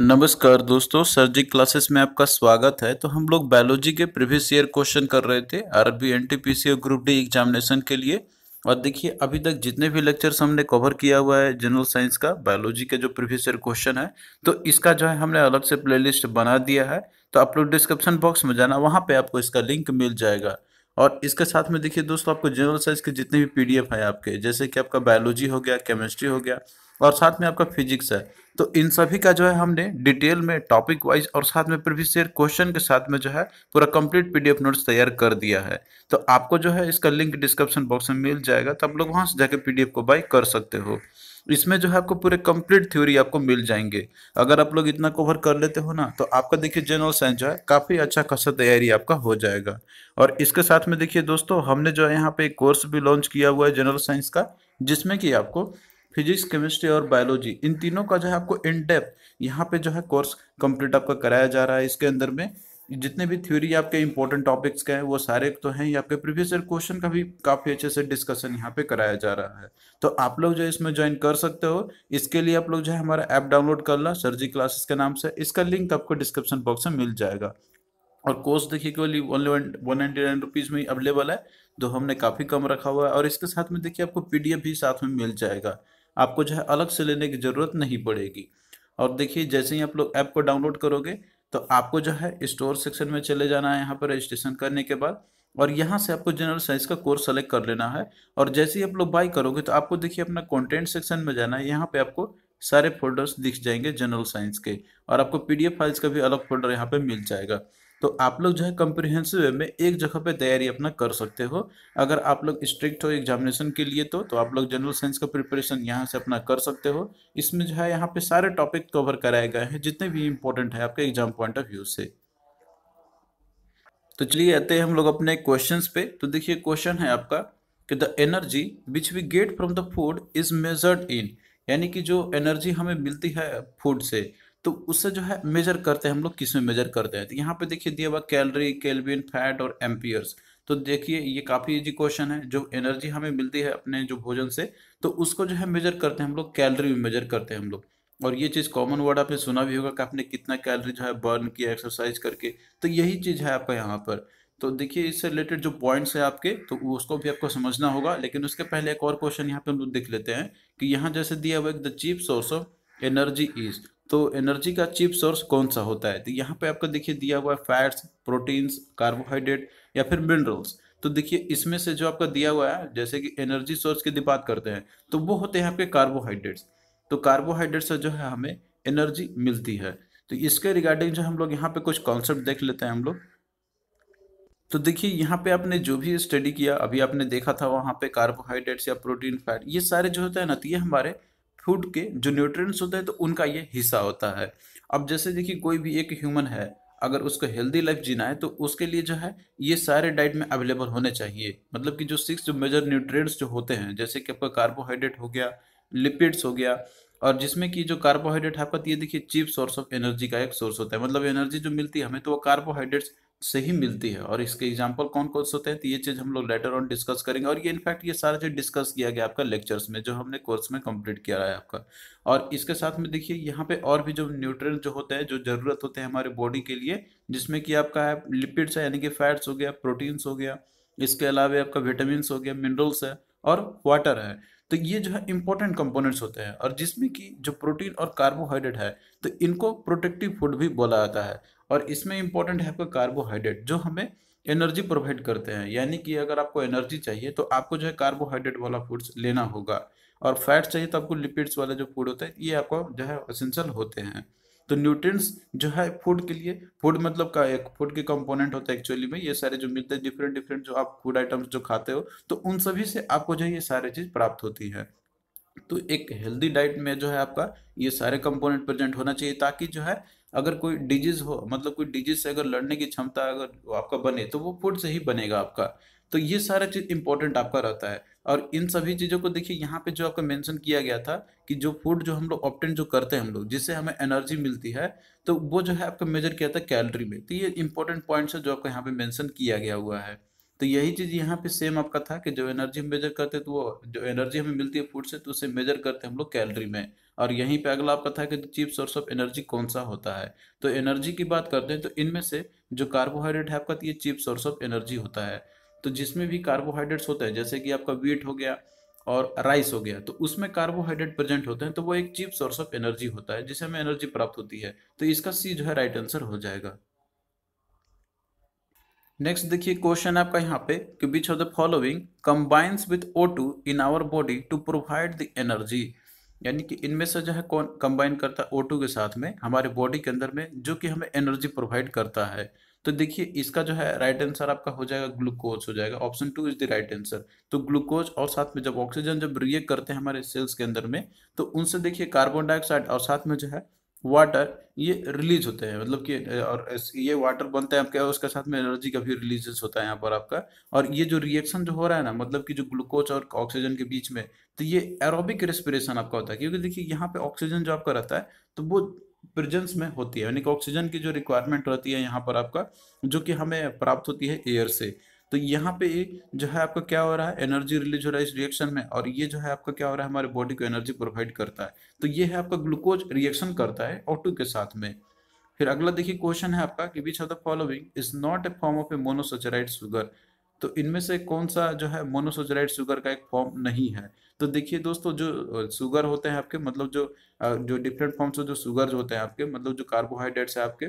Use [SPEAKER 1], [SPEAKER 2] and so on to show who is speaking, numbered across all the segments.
[SPEAKER 1] नमस्कार दोस्तों सर्जिक क्लासेस में आपका स्वागत है तो हम लोग बायोलॉजी के प्रीवियस ईयर क्वेश्चन कर रहे थे आरबी एनटीपीसी और ग्रुप डी एग्जामिनेशन के लिए और देखिए अभी तक जितने भी लेक्चर्स हमने कवर किया हुआ है जनरल साइंस का बायोलॉजी के जो प्रीवियस ईयर क्वेश्चन है तो इसका जो है हमने अलग से लिस्ट बना दिया है तो आप लोग डिस्क्रिप्शन बॉक्स में जाना वहाँ पर आपको इसका लिंक मिल जाएगा और इसके साथ में देखिए दोस्तों आपको जनरल साइंस के जितने भी एफ हैं आपके जैसे कि आपका बायोलॉजी हो गया केमिस्ट्री हो गया और साथ में आपका फिजिक्स है तो इन सभी का जो है हमने डिटेल में टॉपिक वाइज और साथ में प्रीवियस ईयर क्वेश्चन के साथ में जो है पूरा कंप्लीट पीडीएफ नोट्स तैयार कर दिया है तो आपको जो है इसका लिंक डिस्क्रिप्शन बॉक्स में मिल जाएगा तो आप लोग वहाँ से जाके पीडीएफ को बाय कर सकते हो इसमें जो है आपको पूरे कंप्लीट थ्योरी आपको मिल जाएंगे अगर आप लोग इतना कवर कर लेते हो ना तो आपका देखिए जनरल साइंस जो है काफ़ी अच्छा खासा तैयारी आपका हो जाएगा और इसके साथ में देखिए दोस्तों हमने जो है यहाँ पे एक कोर्स भी लॉन्च किया हुआ है जनरल साइंस का जिसमें कि आपको फिजिक्स केमिस्ट्री और बायोलॉजी इन तीनों का जो है आपको इन डेप्थ यहाँ पे जो है कोर्स कंप्लीट आपका कराया जा रहा है इसके अंदर में जितने भी थ्योरी आपके इंपॉर्टेंट टॉपिक्स के हैं वो सारे तो हैं आपके प्रीवियस ईयर क्वेश्चन का भी काफ़ी अच्छे से डिस्कशन यहाँ पे कराया जा रहा है तो आप लोग जो इसमें ज्वाइन कर सकते हो इसके लिए आप लोग जो है हमारा ऐप डाउनलोड कर लो सर्जी क्लासेस के नाम से इसका लिंक आपको डिस्क्रिप्शन बॉक्स में मिल जाएगा और कोर्स देखिए only one ninety nine rupees में अवेलेबल है जो तो हमने काफ़ी कम रखा हुआ है और इसके साथ में देखिए आपको पी भी साथ में मिल जाएगा आपको जो है अलग से लेने की ज़रूरत नहीं पड़ेगी और देखिए जैसे ही आप लोग ऐप को डाउनलोड करोगे तो आपको जो है स्टोर सेक्शन में चले जाना है यहाँ पर रजिस्ट्रेशन करने के बाद और यहाँ से आपको जनरल साइंस का कोर्स सेलेक्ट कर लेना है और जैसे ही आप लोग बाई करोगे तो आपको देखिए अपना कंटेंट सेक्शन में जाना है यहाँ पे आपको सारे फोल्डर्स दिख जाएंगे जनरल साइंस के और आपको पीडीएफ फाइल्स का भी अलग फोल्डर यहाँ पे मिल जाएगा तो आप लोग जो है कम्प्रिहेंसिव वे में एक जगह पे तैयारी अपना कर सकते हो अगर आप लोग स्ट्रिक्ट हो एग्जामिनेशन के लिए तो तो आप लोग जनरल साइंस का प्रिपरेशन यहाँ से अपना कर सकते हो इसमें जो है यहाँ पे सारे टॉपिक कवर कराए गए हैं जितने भी इंपॉर्टेंट है आपके एग्जाम पॉइंट ऑफ व्यू से तो चलिए आते हैं हम लोग अपने क्वेश्चन पे तो देखिए क्वेश्चन है आपका कि the energy which we get from the food is measured in यानी कि जो एनर्जी हमें मिलती है फूड से तो उससे जो है मेजर करते हैं हम लोग किस में मेजर करते हैं तो यहाँ पे देखिए दिया हुआ कैलरी कैलविन फैट और एम्पियर्स तो देखिए ये काफ़ी इजी क्वेश्चन है जो एनर्जी हमें मिलती है अपने जो भोजन से तो उसको जो है मेजर करते हैं हम लोग कैलरी में मेजर करते हैं हम लोग और ये चीज़ कॉमन वर्ड आपने सुना भी होगा कि आपने कितना कैलरी जो है बर्न किया एक्सरसाइज करके तो यही चीज़ है आपका यहाँ पर तो देखिए इससे रिलेटेड जो पॉइंट्स है आपके तो उसको भी आपको समझना होगा लेकिन उसके पहले एक और क्वेश्चन यहाँ पे हम लोग देख लेते हैं कि यहाँ जैसे दिया हुआ एक the cheap source of energy is तो एनर्जी का चीप सोर्स कौन सा होता है तो यहाँ पे आपका देखिए दिया हुआ है फैट्स प्रोटीन्स कार्बोहाइड्रेट या फिर मिनरल्स तो देखिए इसमें से जो आपका दिया हुआ है जैसे कि एनर्जी सोर्स की बात करते हैं तो वो होते हैं आपके कार्बोहाइड्रेट्स तो कार्बोहाइड्रेट से जो है हमें एनर्जी मिलती है तो इसके रिगार्डिंग जो हम लोग यहाँ पे कुछ कॉन्सेप्ट देख लेते हैं हम लोग तो देखिए यहाँ पे आपने जो भी स्टडी किया अभी आपने देखा था वहाँ पे कार्बोहाइड्रेट्स या प्रोटीन फैट ये सारे जो होते हैं ना तो ये हमारे फूड के जो न्यूट्रिएंट्स होते हैं तो उनका ये हिस्सा होता है अब जैसे देखिए कोई भी एक ह्यूमन है अगर उसको हेल्दी लाइफ जीना है तो उसके लिए जो है ये सारे डाइट में अवेलेबल होने चाहिए मतलब कि जो सिक्स जो मेजर न्यूट्रिएंट्स जो होते हैं जैसे कि आपका कार्बोहाइड्रेट हो गया लिपिड्स हो गया और जिसमें कि जो कार्बोहाइड्रेट आपका तो ये देखिए चीप सोर्स ऑफ एनर्जी का एक सोर्स होता है मतलब एनर्जी जो मिलती है हमें तो वो कार्बोहाइड्रेट्स से ही मिलती है और इसके एग्जाम्पल कौन कौन से होते हैं तो ये चीज़ हम लोग लेटर ऑन डिस्कस करेंगे और ये इनफैक्ट ये सारा चीज़ डिस्कस किया गया आपका लेक्चर्स में जो हमने कोर्स में कंप्लीट किया है आपका और इसके साथ में देखिए यहाँ पे और भी जो न्यूट्रल जो होते हैं जो ज़रूरत होते हैं हमारे बॉडी के लिए जिसमें कि आपका है लिपिड्स है यानी कि फैट्स हो गया प्रोटीन्स हो गया इसके अलावा आपका विटामिन हो गया मिनरल्स है और वाटर है तो ये जो है इंपॉर्टेंट कंपोनेंट्स होते हैं और जिसमें कि जो प्रोटीन और कार्बोहाइड्रेट है तो इनको प्रोटेक्टिव फूड भी बोला जाता है और इसमें इंपॉर्टेंट है आपका कार्बोहाइड्रेट जो हमें एनर्जी प्रोवाइड करते हैं यानी कि अगर आपको एनर्जी चाहिए तो आपको जो है कार्बोहाइड्रेट वाला फूड्स लेना होगा और फैट्स चाहिए तो आपको लिपिड्स वाले जो फूड होते हैं ये आपको जो है असेंशियल होते हैं तो न्यूट्रिएंट्स जो है फूड के लिए फूड मतलब का एक फूड के कंपोनेंट होता है एक्चुअली में ये सारे जो मिलते हैं डिफरेंट डिफरेंट जो आप फूड आइटम्स जो खाते हो तो उन सभी से आपको जो है ये सारी चीज़ प्राप्त होती है तो एक हेल्दी डाइट में जो है आपका ये सारे कंपोनेंट प्रेजेंट होना चाहिए ताकि जो है अगर कोई डिजीज हो मतलब कोई डिजीज से अगर लड़ने की क्षमता अगर आपका बने तो वो फूड से ही बनेगा आपका तो ये सारा चीज़ इंपॉर्टेंट आपका रहता है और इन सभी चीज़ों को देखिए यहाँ पे जो आपका मेंशन किया गया था कि जो फूड जो हम लोग ऑप्टेंट जो करते हैं हम लोग जिससे हमें एनर्जी मिलती है तो वो जो है आपका मेजर किया था कैलरी में तो ये इंपॉर्टेंट पॉइंट्स है जो आपका यहाँ पे मेंशन किया गया हुआ है तो यही चीज यहाँ पे सेम आपका था कि जो एनर्जी हम मेजर करते तो वो जो एनर्जी हमें मिलती है फूड से तो उसे मेजर करते हैं हम लोग कैलोरी में और यहीं पे अगला आपका था कि चीप सोर्स ऑफ एनर्जी कौन सा होता है तो एनर्जी की बात करते हैं तो इनमें से जो कार्बोहाइड्रेट है आपका तो ये चीप सोर्स ऑफ एनर्जी होता है तो जिसमें भी कार्बोहाइड्रेट्स होते हैं जैसे कि आपका वीट हो गया और राइस हो गया तो उसमें कार्बोहाइड्रेट प्रेजेंट होते हैं तो वो एक चीप सोर्स ऑफ एनर्जी होता है जिसे हमें एनर्जी प्राप्त होती है तो इसका सी जो है राइट आंसर हो जाएगा नेक्स्ट देखिए क्वेश्चन आपका यहाँ पे कि which of the following combines with O two in our body to provide the energy यानी कि इनमें से जो है कौन कंबाइन करता है ओ टू के साथ में हमारे बॉडी के अंदर में जो कि हमें एनर्जी प्रोवाइड करता है तो देखिए इसका जो है राइट आंसर आपका हो जाएगा ग्लूकोज हो जाएगा option two is the right answer तो ग्लूकोज और साथ में जब ऑक्सीजन जब रिएक्ट करते हैं हमारे सेल्स के अंदर में तो उनसे देखिए कार्बन डाइऑक्साइड और साथ में जो है वाटर ये रिलीज होते हैं मतलब कि और ये वाटर बनते हैं आपके उसके साथ में एनर्जी का भी रिलीज होता है यहाँ पर आपका और ये जो रिएक्शन जो हो रहा है ना मतलब कि जो ग्लूकोज और ऑक्सीजन के बीच में तो ये एरोबिक रेस्पिरेशन आपका होता है क्योंकि देखिए यहाँ पे ऑक्सीजन जो आपका रहता है तो वो प्रेजेंस में होती है यानी कि ऑक्सीजन की जो रिक्वायरमेंट रहती है यहाँ पर आपका जो कि हमें प्राप्त होती है एयर से तो यहाँ पे जो है आपका क्या हो रहा है एनर्जी रिलीज हो रहा है इस रिएक्शन में और ये जो है आपका क्या हो रहा है हमारे बॉडी को एनर्जी प्रोवाइड करता है तो ये है आपका ग्लूकोज रिएक्शन करता है ऑटो के साथ में फिर अगला देखिए क्वेश्चन है आपका कि which of the following is not a form of a monosaccharide sugar तो इनमें से कौन सा जो है मोनोसोचराइड शुगर का एक फॉर्म नहीं है तो देखिए दोस्तों जो शुगर होते हैं आपके मतलब जो जो डिफरेंट फॉर्म्स जो शुगर होते हैं आपके मतलब जो कार्बोहाइड्रेट्स है आपके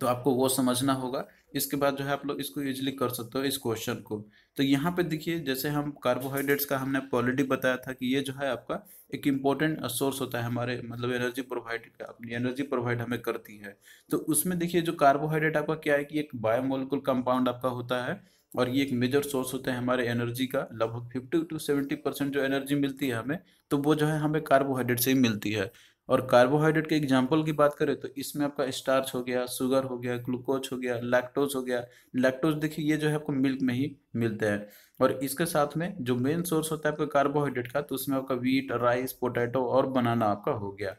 [SPEAKER 1] तो आपको वो समझना होगा इसके बाद जो है आप लोग इसको ईजिली कर सकते हो इस क्वेश्चन को तो यहाँ पे देखिए जैसे हम कार्बोहाइड्रेट्स का हमने ऑलरेडी बताया था कि ये जो है आपका एक इम्पोर्टेंट सोर्स होता है हमारे मतलब एनर्जी प्रोवाइड अपनी एनर्जी प्रोवाइड हमें करती है तो उसमें देखिए जो कार्बोहाइड्रेट आपका क्या है कि एक बायोमोलिकुल कंपाउंड आपका होता है और ये एक मेजर सोर्स होता है हमारे एनर्जी का लगभग फिफ्टी टू सेवेंटी परसेंट जो एनर्जी मिलती है हमें तो वो जो है हमें कार्बोहाइड्रेट से ही मिलती है और कार्बोहाइड्रेट के एग्जाम्पल की बात करें तो इसमें आपका स्टार्च हो गया शुगर हो गया ग्लूकोज हो गया लैक्टोज हो गया लैक्टोज देखिए ये जो है आपको मिल्क में ही मिलते हैं और इसके साथ में जो मेन सोर्स होता है आपका कार्बोहाइड्रेट का तो उसमें आपका वीट राइस पोटैटो और बनाना आपका हो गया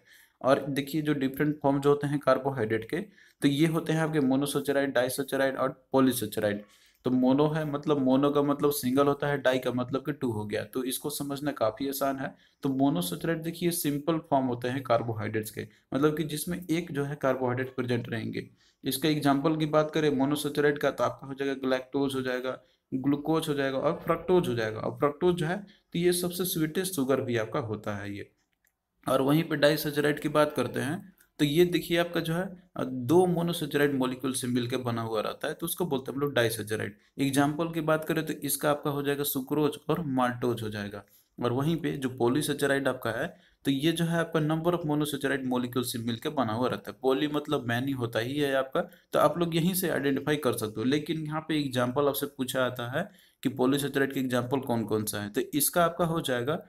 [SPEAKER 1] और देखिए जो डिफरेंट फॉर्म जो होते हैं कार्बोहाइड्रेट के तो ये होते हैं आपके मोनोसोचराइड डाइसोचराइड और पोलिसोचराइड तो मोनो है मतलब मोनो का मतलब सिंगल होता है डाई का मतलब कि टू हो गया तो इसको समझना काफ़ी आसान है तो मोनोसेचुरेट देखिए सिंपल फॉर्म होते हैं कार्बोहाइड्रेट्स के मतलब कि जिसमें एक जो है कार्बोहाइड्रेट प्रेजेंट रहेंगे इसका एग्जाम्पल की बात करें मोनोसेचुरेट का तो आपका हो जाएगा ग्लैक्टोज हो जाएगा ग्लूकोज हो जाएगा और फ्रक्टोज हो जाएगा और फ्रक्टोज जो है तो ये सबसे स्वीटेस्ट शुगर भी आपका होता है ये और वहीं डाई डाइसचरेट की बात करते हैं तो ये देखिए आपका जो है दो मोनोसेचराइड मॉलिक्यूल से मिलकर बना हुआ रहता है तो उसको बोलते हैं हम लोग डाइसेचराइड एग्जाम्पल की बात करें तो इसका आपका हो जाएगा सुक्रोज और माल्टोज हो जाएगा और वहीं पे जो पोलीसेचराइड आपका है तो ये जो है आपका नंबर ऑफ मोनोसेचराइड मॉलिक्यूल से मिलकर बना हुआ रहता है पोली मतलब मैनी होता ही है आपका तो आप लोग यहीं से आइडेंटिफाई कर सकते हो लेकिन यहाँ पे एग्जाम्पल आपसे पूछा आता है कि पोलीसेचराइड के एग्जाम्पल कौन कौन सा है तो इसका आपका हो जाएगा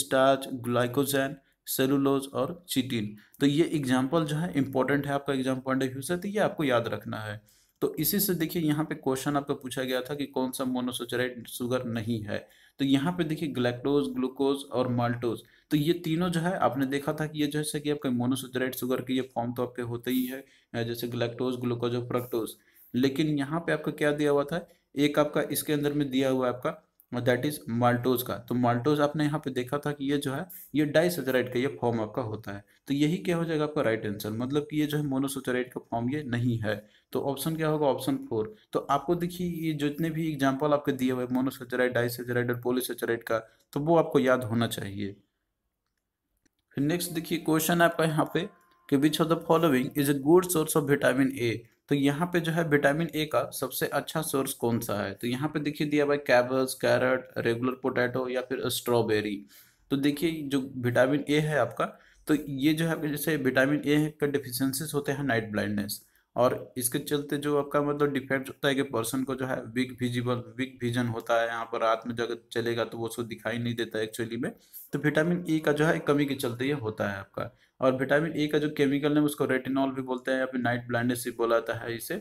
[SPEAKER 1] स्टार्च ग्लाइकोजैन सेलुलोज और चिटिन तो ये एग्जाम्पल जो है इंपॉर्टेंट है आपका एग्जाम पॉइंट ऑफ व्यू से तो ये आपको याद रखना है तो इसी से देखिए यहाँ पे क्वेश्चन आपका पूछा गया था कि कौन सा मोनोसोचराइड शुगर नहीं है तो यहाँ पे देखिए ग्लैक्टोज ग्लूकोज और माल्टोज तो ये तीनों जो है आपने देखा था कि ये जैसे कि आपके मोनोसोचराइड शुगर के ये फॉर्म तो आपके होते ही है जैसे ग्लैक्टोज ग्लूकोज और फ्रक्टोज लेकिन यहाँ पे आपका क्या दिया हुआ था एक आपका इसके अंदर में दिया हुआ आपका और दैट इज माल्टोज का तो माल्टोज आपने यहाँ पे देखा था कि ये जो है ये डाइसचराइड का ये फॉर्म आपका होता है तो यही क्या हो जाएगा आपका राइट आंसर मतलब कि ये जो है मोनोसोचराइड का फॉर्म ये नहीं है तो ऑप्शन क्या होगा ऑप्शन फोर तो आपको देखिए ये जितने भी एग्जाम्पल आपके दिए हुए मोनोसोचराइड डाइसेराइड और पोलिसचराइड का तो वो आपको याद होना चाहिए फिर नेक्स्ट देखिए क्वेश्चन आपका यहाँ पे कि which of the following is a good source of vitamin A तो यहाँ पे जो है विटामिन ए का सबसे अच्छा सोर्स कौन सा है तो यहाँ पे देखिए दिया भाई कैबल्स कैरेट रेगुलर पोटैटो या फिर स्ट्रॉबेरी तो देखिए जो विटामिन ए है आपका तो ये जो है जैसे विटामिन ए का डिफिशेंसीज होते हैं नाइट ब्लाइंडनेस और इसके चलते जो आपका मतलब डिफेक्ट होता है कि पर्सन को जो है विग विजिबल विग विजन होता है यहाँ पर रात में जगह चलेगा तो वो उसको दिखाई नहीं देता एक्चुअली में तो विटामिन ई e का जो है कमी के चलते ये होता है आपका और विटामिन ए का जो केमिकल है उसको रेटिनॉल भी बोलते हैं या फिर नाइट ब्लाइंडनेस भी बोला जाता है इसे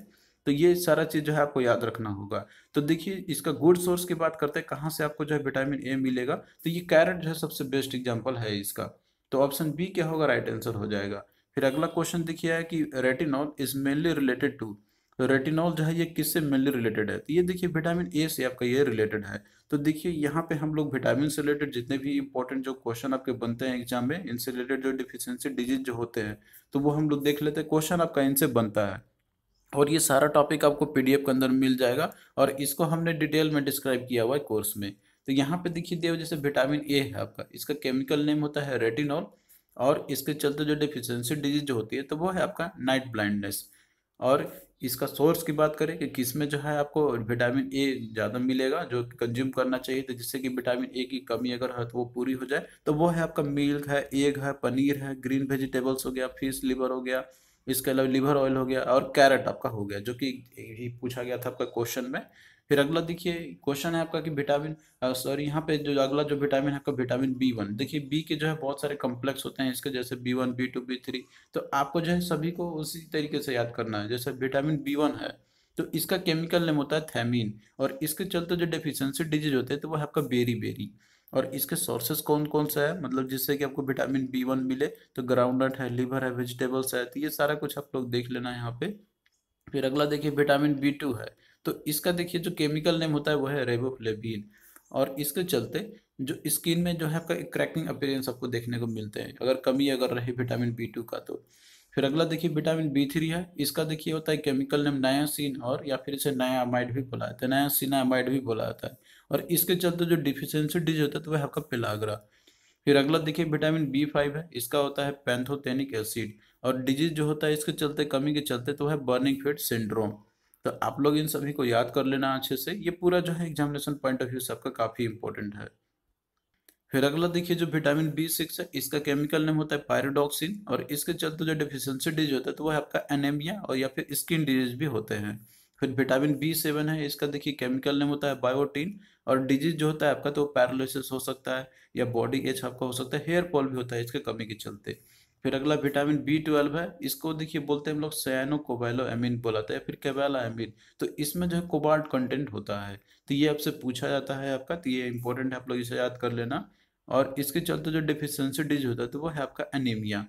[SPEAKER 1] तो ये सारा चीज़ जो है आपको याद रखना होगा तो देखिए इसका गुड सोर्स की बात करते हैं कहाँ से आपको जो है विटामिन ए मिलेगा तो ये कैरेट जो है सबसे बेस्ट एग्जाम्पल है इसका तो ऑप्शन बी क्या होगा राइट आंसर हो जाएगा फिर अगला क्वेश्चन देखिए है कि retinol is mainly related to तो रेटिनॉल जो है ये किससे मेनली रिलेटेड है तो ये देखिए विटामिन ए से आपका ये रिलेटेड है तो देखिए यहाँ पे हम लोग विटामिन से रिलेटेड जितने भी इंपॉर्टेंट जो क्वेश्चन आपके बनते हैं एग्जाम में इनसे रिलेटेड जो डिफिशियंसी डिजीज जो होते हैं तो वो हम लोग देख लेते हैं क्वेश्चन आपका इनसे बनता है और ये सारा टॉपिक आपको पी के अंदर मिल जाएगा और इसको हमने डिटेल में डिस्क्राइब किया हुआ है कोर्स में तो यहाँ पे देखिए देव जैसे विटामिन ए है आपका इसका केमिकल नेम होता है रेटिनॉल और इसके चलते जो डिफिशियंसी डिजीज जो होती है तो वो है आपका नाइट ब्लाइंडनेस और इसका सोर्स की बात करें कि किस में जो है आपको विटामिन ए ज़्यादा मिलेगा जो कंज्यूम करना चाहिए तो जिससे कि विटामिन ए की कमी अगर है तो वो पूरी हो जाए तो वो है आपका मिल्क है एग है पनीर है ग्रीन वेजिटेबल्स हो गया फिश लिवर हो गया इसके अलावा लिवर ऑयल हो गया और कैरेट आपका हो गया जो कि पूछा गया था आपका क्वेश्चन में फिर अगला देखिए क्वेश्चन है आपका कि विटामिन सॉरी यहाँ पे जो अगला जो विटामिन है आपका विटामिन बी वन देखिए बी के जो है बहुत सारे कॉम्प्लेक्स होते हैं इसके जैसे B one B two B three तो आपको जो है सभी को उसी तरीके से याद करना है जैसे विटामिन बी वन है तो इसका केमिकल नेम होता है थैमिन और इसके चलते जो डेफिशिएंसी डिजीज होते हैं तो वह आपका बेरी बेरी और इसके सोर्सेस कौन कौन सा है मतलब जिससे कि आपको विटामिन बी वन मिले तो ग्राउंडनट है लीवर है वेजिटेबल्स है तो ये सारा कुछ आप लोग देख लेना है यहाँ पे फिर अगला देखिए विटामिन बी टू है तो इसका देखिए जो केमिकल नेम होता है वो है रेबोफ्लेबिन और इसके चलते जो स्किन में जो है आपका क्रैकिंग अपीयरेंस आपको देखने को मिलते हैं अगर कमी अगर रहे विटामिन बी टू का तो फिर अगला देखिए विटामिन बी थ्री है इसका देखिए होता है केमिकल नेम नायासिन और या फिर इसे नायामाइड भी बोला जाता है नायासिनाइड भी बोला जाता है और इसके चलते जो डिफिशेंसी डिज होता है तो वह आपका पिलागरा फिर अगला देखिए विटामिन बी फाइव है इसका होता है पैंथोटेनिक एसिड और डिजीज जो होता है इसके चलते कमी के चलते तो है बर्निंग फेट सिंड्रोम तो आप लोग इन सभी को याद कर लेना अच्छे से ये पूरा जो है एग्जामिनेशन पॉइंट ऑफ व्यू सबका काफ़ी इंपॉर्टेंट है फिर अगला देखिए जो विटामिन बी सिक्स है इसका केमिकल नेम होता है पायरोडॉक्सिन और इसके चलते जो डिफिशेंसी डिजीज होता है तो वह आपका एनेमिया और या फिर स्किन डिजीज भी होते हैं फिर विटामिन बी सेवन है इसका देखिए केमिकल नेम होता है बायोटीन और डिजीज जो होता है आपका तो पैरालिसिस हो सकता है या बॉडी एच आपका हो सकता है हेयर फॉल भी होता है इसके कमी के चलते फिर अगला विटामिन बी ट्वेल्व है इसको देखिए बोलते हैं हम लोग सैनो कोबैलो एमिन बोलाते हैं फिर कैबाला एमिन तो इसमें जो है कोबाल्ट कंटेंट होता है तो ये आपसे पूछा जाता है आपका तो ये इंपॉर्टेंट है आप लोग इसे याद कर लेना और इसके चलते जो डिफिशेंसी डिज होता है तो वो है आपका एनीमिया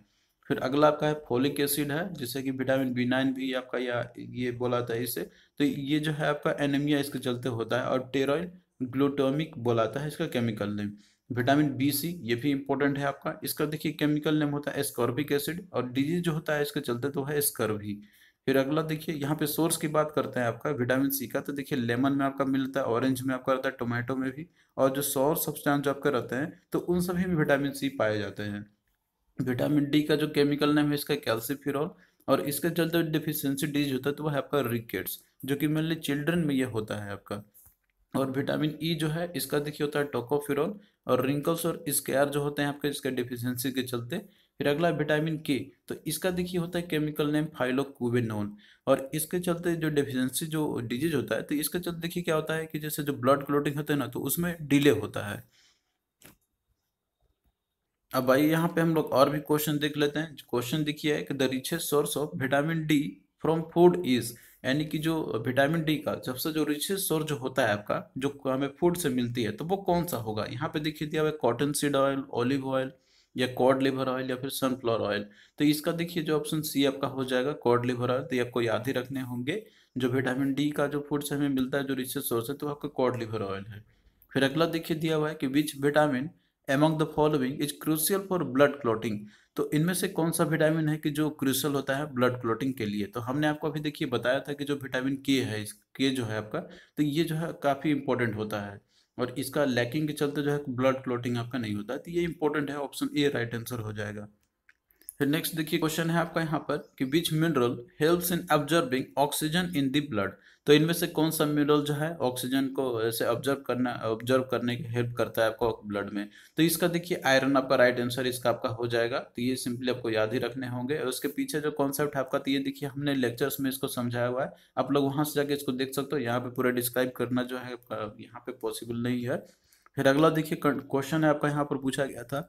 [SPEAKER 1] फिर अगला आपका है फोलिक एसिड है जैसे कि विटामिन बी नाइन भी आपका या ये बोला था इसे तो ये जो है आपका एनीमिया इसके चलते होता है और टेरॉइड ग्लूटोमिक बोलाता है इसका chemical name vitamin B C ये भी इंपॉर्टेंट है आपका इसका देखिए केमिकल नेम होता है एस्कॉर्बिक एसिड और डिजीज जो होता है इसके चलते तो है स्कर्वी फिर अगला देखिए यहाँ पे सोर्स की बात करते हैं आपका विटामिन सी का तो देखिए लेमन में आपका मिलता है ऑरेंज में आपका रहता है टोमेटो में भी और जो सोर्स सब्सटेंस जो आपके रहते हैं तो उन सभी में विटामिन सी पाए जाते हैं विटामिन डी का जो केमिकल नेम है इसका कैल्सीफिरॉल और इसके चलते डिफिशियंसी डिजीज होता है तो वह है आपका रिकेट्स जो कि मेनली चिल्ड्रन में यह होता है आपका और विटामिन ई e जो है इसका देखिए होता है टोकोफिरॉल और रिंकल्स और स्केयर जो होते हैं आपके इसके डिफिशियंसी के चलते फिर अगला विटामिन के तो इसका देखिए होता है केमिकल नेम फाइलोक्यूबेनोन और इसके चलते जो डिफिशियंसी जो डिजीज होता है तो इसके चलते देखिए क्या होता है कि जैसे जो ब्लड क्लोटिंग होता है ना तो उसमें डिले होता है अब आइए यहाँ पे हम लोग और भी क्वेश्चन देख लेते हैं क्वेश्चन देखिए है कि the richest source of vitamin D from food is यानी कि जो विटामिन डी का सबसे जो रिचेस्ट सोर्स जो होता है आपका जो हमें फूड से मिलती है तो वो कौन सा होगा यहाँ पे देखिए दिया हुआ cotton seed oil olive oil या कॉड लिवर ऑयल या फिर सनफ्लावर ऑयल तो इसका देखिए जो ऑप्शन सी आपका हो जाएगा कॉड लिवर ऑयल तो ये आपको याद ही रखने होंगे जो विटामिन डी का जो फूड से हमें मिलता है जो रिचेज सोर्स है तो आपका कॉड लिवर ऑयल है फिर अगला देखिए दिया हुआ है कि which vitamin among the following is crucial for blood clotting तो इनमें से कौन सा विटामिन है कि जो क्रिशल होता है ब्लड क्लोटिंग के लिए तो हमने आपको अभी देखिए बताया था कि जो विटामिन के है के जो है आपका तो ये जो है काफ़ी इंपॉर्टेंट होता है और इसका लैकिंग के चलते जो है ब्लड क्लोटिंग आपका नहीं होता तो ये इंपॉर्टेंट है ऑप्शन ए राइट आंसर हो जाएगा फिर नेक्स्ट देखिए क्वेश्चन है आपका यहाँ पर कि which mineral helps in observing oxygen in the blood तो इनमें से कौन सा मिनरल जो है ऑक्सीजन को ऐसे ऑब्जर्व करना ऑब्जर्व करने की हेल्प करता है आपको ब्लड में तो इसका देखिए आयरन आपका राइट आंसर इसका आपका हो जाएगा तो ये सिंपली आपको याद ही रखने होंगे और उसके पीछे जो कॉन्सेप्ट है आपका तो ये देखिए हमने लेक्चर्स में इसको समझाया हुआ है आप लोग वहाँ से जाके इसको देख सकते हो यहाँ पे पूरा डिस्क्राइब करना जो है यहाँ पे पॉसिबल नहीं है फिर अगला देखिए क्वेश्चन है आपका यहाँ पर पूछा गया था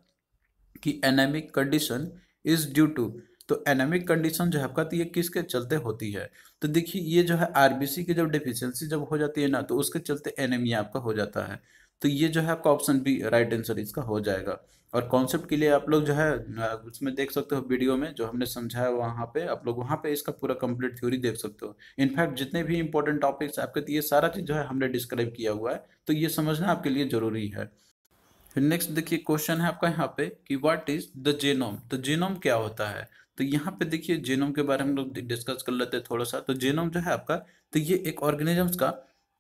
[SPEAKER 1] कि anaemic condition is due to तो एनेमिक कंडीशन जो है आपका तो ये किसके चलते होती है तो देखिए ये जो है आरबीसी की जब डिफिशियंसी जब हो जाती है ना तो उसके चलते एनेमिया आपका हो जाता है तो ये जो है आपका ऑप्शन बी राइट आंसर इसका हो जाएगा और कॉन्सेप्ट के लिए आप लोग जो है उसमें देख सकते हो वीडियो में जो हमने समझाया वहाँ पे आप लोग वहाँ पे इसका पूरा कंप्लीट थ्योरी देख सकते हो इनफैक्ट जितने भी इंपॉर्टेंट टॉपिक्स आपके तो ये सारा चीज़ जो है हमने डिस्क्राइब किया हुआ है तो ये समझना आपके लिए ज़रूरी है नेक्स्ट देखिए क्वेश्चन है आपका यहाँ पे कि व्हाट इज द जेनोम तो जेनोम क्या होता है तो यहाँ पे देखिए जेनोम के बारे में हम लोग डिस्कस कर लेते हैं थोड़ा सा तो जेनोम जो है आपका तो ये एक ऑर्गेनिजम्स का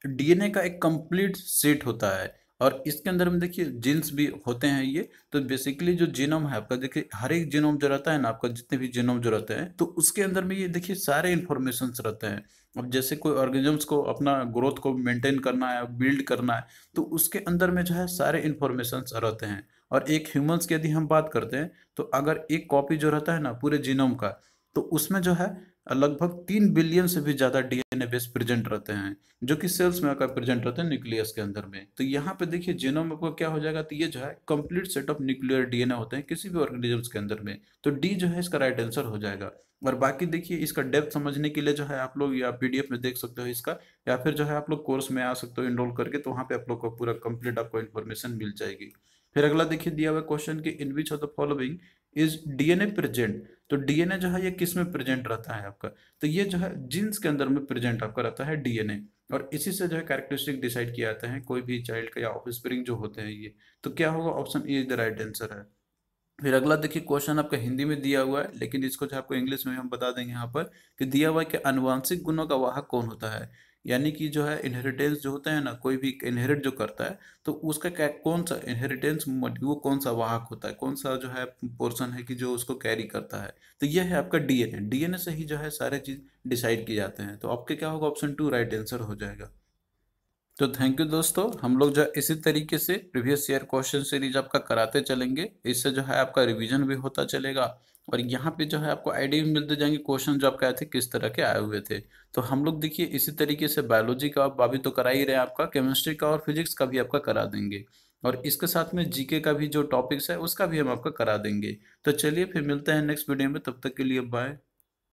[SPEAKER 1] डीएनए का एक कंप्लीट सेट होता है और इसके अंदर में देखिए जीन्स भी होते हैं ये तो बेसिकली जो जीनोम है आपका देखिए हर एक जीनोम जो रहता है ना आपका जितने भी जीनोम जो रहते हैं तो उसके अंदर में ये देखिए सारे इन्फॉर्मेशन रहते हैं अब जैसे कोई ऑर्गेनिजम्स को अपना ग्रोथ को मेंटेन करना है बिल्ड करना है तो उसके अंदर में जो है सारे इन्फॉर्मेशन रहते हैं और एक ह्यूमंस की यदि हम बात करते हैं तो अगर एक कॉपी जो रहता है ना पूरे जीनोम का तो उसमें जो है लगभग तीन बिलियन से भी ज़्यादा डीएनए बेस प्रेजेंट रहते हैं जो कि सेल्स में आकर प्रेजेंट रहते हैं न्यूक्लियस के अंदर में तो यहाँ पे देखिए जीनोम आपको क्या हो जाएगा तो ये जो है complete set of nuclear DNA होते हैं किसी भी ऑर्गेनिजम्स के अंदर में तो डी जो है इसका राइट आंसर हो जाएगा और बाकी देखिए इसका डेप्थ समझने के लिए जो है आप लोग या पीडीएफ में देख सकते हो इसका या फिर जो है आप लोग कोर्स में आ सकते हो इनरोल करके तो वहाँ पे आप लोग का पूरा कंप्लीट आपको इन्फॉर्मेशन मिल जाएगी फिर अगला देखिए दिया हुआ क्वेश्चन की in which of the following is DNA present तो डीएनए जो है ये किस में प्रेजेंट रहता है आपका तो ये जो है जीन्स के अंदर में प्रेजेंट आपका रहता है डीएनए और इसी से जो है कैरेक्टरिस्टिक डिसाइड किया जाता है कोई भी चाइल्ड का या ऑफ जो होते हैं ये तो क्या होगा option A the right answer है फिर अगला देखिए क्वेश्चन आपका हिंदी में दिया हुआ है लेकिन इसको जो आपको इंग्लिश में हम बता देंगे यहाँ पर कि दिया हुआ है कि अनुवांशिक गुणों का वाहक कौन होता है यानी कि जो है इनहेरिटेंस जो होता है ना कोई भी इनहेरिट जो करता है तो उसका क्या कौन सा इनहेरिटेंस वो कौन सा वाहक होता है कौन सा जो है पोर्सन है कि जो उसको कैरी करता है तो यह है आपका डीएनए डीएनए से ही जो है सारे चीज़ डिसाइड किए जाते हैं तो आपके क्या होगा ऑप्शन टू राइट आंसर हो जाएगा तो थैंक यू दोस्तों हम लोग जो इसी तरीके से प्रीवियस ईयर क्वेश्चन सीरीज आपका कराते चलेंगे इससे जो है आपका रिवीजन भी होता चलेगा और यहाँ पे जो है आपको आईडी भी मिलते जाएंगे क्वेश्चन जो आपके आए थे किस तरह के आए हुए थे तो हम लोग देखिए इसी तरीके से बायोलॉजी का अभी तो करा ही रहे हैं आपका केमिस्ट्री का और फिजिक्स का भी आपका करा देंगे और इसके साथ में जीके का भी जो टॉपिक्स है उसका भी हम आपका करा देंगे तो चलिए फिर मिलते हैं नेक्स्ट वीडियो में तब तक के लिए बाय